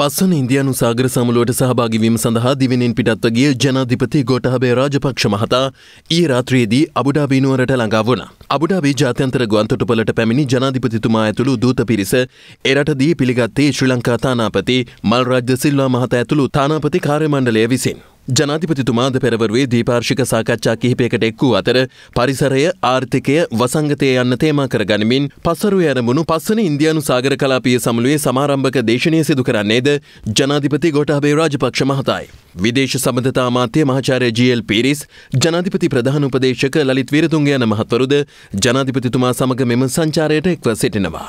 පස්සන ඉන්දියනු සාගර සමුලුවට සහභාගිවීම සඳහා දිවිනින් පිටත්ව ගිය ජනාධිපති ගෝටහබේ රාජපක්ෂ මහතා ඊ රාත්‍රියේදී අබුඩාබි නුවරට ළඟා වුණා. අබුඩාබි ජාත්‍යන්තර ගුවන්තොටුපළට පැමිණි ජනාධිපතිතුමා ඇතුළු දූත පිරිස එරටදී පිළිගත්තේ ශ්‍රී ලංකා තානාපති මල්රාජ්‍ය සිල්වා මහතා ඇතුළු තානාපති කාර්යමණ්ඩලය විසින්. ජනාධිපතිතුමාද පෙරවරුවේ දීපාර්ශික සාකච්ඡා කිහිපයකට එක් වූ අතර පරිසරය ආර්ථිකය වසංගතය යන්න තේමා කරගනිමින් පසරුව ඇරඹුණු පස්සන ඉන්දියානු සාගර කලාපිය සමුළුවේ සමාරම්භක දේශනය සිදු කරන්නේද ජනාධිපති ගෝටාබේ රාජපක්ෂ මහතායි. විදේශ සබඳතා මාත්‍ය මහාචාර්ය ජීල් පිරිස් ජනාධිපති ප්‍රධාන උපදේශක ලලිත් විරතුන්ග යන මහත්වරුද ජනාධිපතිතුමා සමග මෙම සංචාරයට එක්ව සිටිනවා.